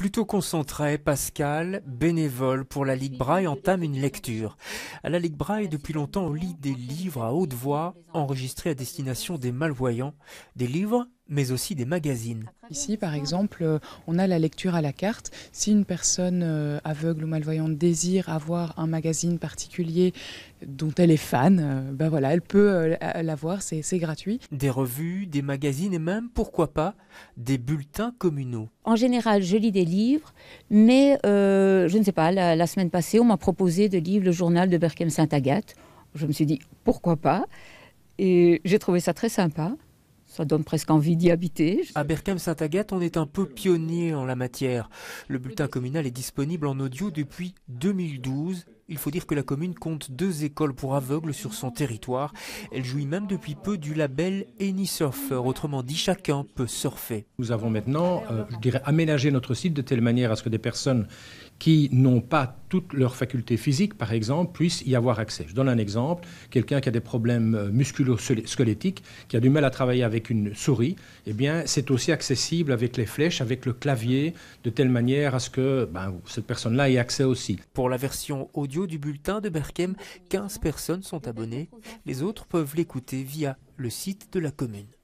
Plutôt concentré, Pascal, bénévole pour la Ligue Braille, entame une lecture. À la Ligue Braille, depuis longtemps, on lit des livres à haute voix, enregistrés à destination des malvoyants. Des livres mais aussi des magazines. Ici, par exemple, euh, on a la lecture à la carte. Si une personne euh, aveugle ou malvoyante désire avoir un magazine particulier dont elle est fan, euh, ben voilà, elle peut l'avoir, c'est, c'est gratuit. Des revues, des magazines et même, pourquoi pas, des bulletins communaux. En général, je lis des livres, mais je ne sais pas, la, semaine passée, on m'a proposé de lire le journal de Berkem Sainte-Agathe. Je me suis dit, pourquoi pas Et j'ai trouvé ça très sympa. Ça donne presque envie d'y habiter. À Berkham-Saint-Agathe, on est un peu pionnier en la matière. Le bulletin communal est disponible en audio depuis 2012 il faut dire que la commune compte deux écoles pour aveugles sur son territoire. Elle jouit même depuis peu du label Any Surfer, autrement dit chacun peut surfer. Nous avons maintenant, euh, je dirais, aménagé notre site de telle manière à ce que des personnes qui n'ont pas toutes leurs facultés physiques, par exemple, puissent y avoir accès. Je donne un exemple, quelqu'un qui a des problèmes euh, musculo-squelettiques, qui a du mal à travailler avec une souris, eh bien, c'est aussi accessible avec les flèches, avec le clavier, de telle manière à ce que ben, cette personne-là ait accès aussi. Pour la version audio, du bulletin de Berkem. 15 personnes sont abonnées. Les autres peuvent l'écouter via le site de la commune.